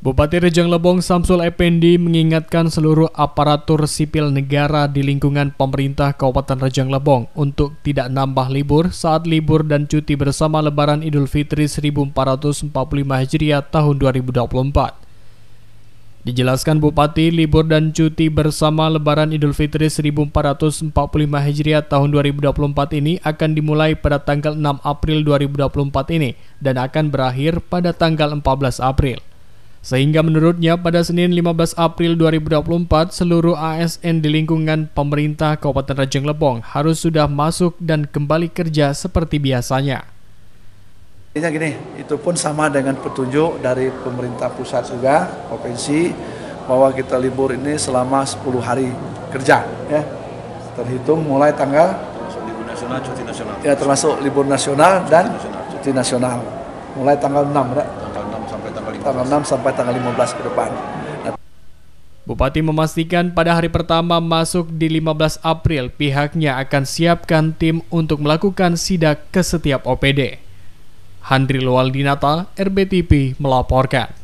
Bupati Rejang Lebong Samsul Ependi mengingatkan seluruh aparatur sipil negara di lingkungan pemerintah Kabupaten Rejang Lebong untuk tidak nambah libur saat libur dan cuti bersama Lebaran Idul Fitri 1445 Hijriah tahun 2024. Dijelaskan Bupati, libur dan cuti bersama Lebaran Idul Fitri 1445 Hijriah tahun 2024 ini akan dimulai pada tanggal 6 April 2024 ini dan akan berakhir pada tanggal 14 April. Sehingga menurutnya pada Senin 15 April 2024 seluruh ASN di lingkungan pemerintah Kabupaten Rejang Lebong harus sudah masuk dan kembali kerja seperti biasanya. Ini gini, itu pun sama dengan petunjuk dari pemerintah pusat juga, provinsi, bahwa kita libur ini selama 10 hari kerja. ya Terhitung mulai tanggal... Libur nasional, cuti nasional. Ya, termasuk libur nasional dan cuti nasional. Cuti nasional. Mulai tanggal 6, tanggal 6 sampai tanggal 15 ke depan. Bupati memastikan pada hari pertama masuk di 15 April pihaknya akan siapkan tim untuk melakukan sidak ke setiap OPD. Handri Lualdinata, RBTP melaporkan.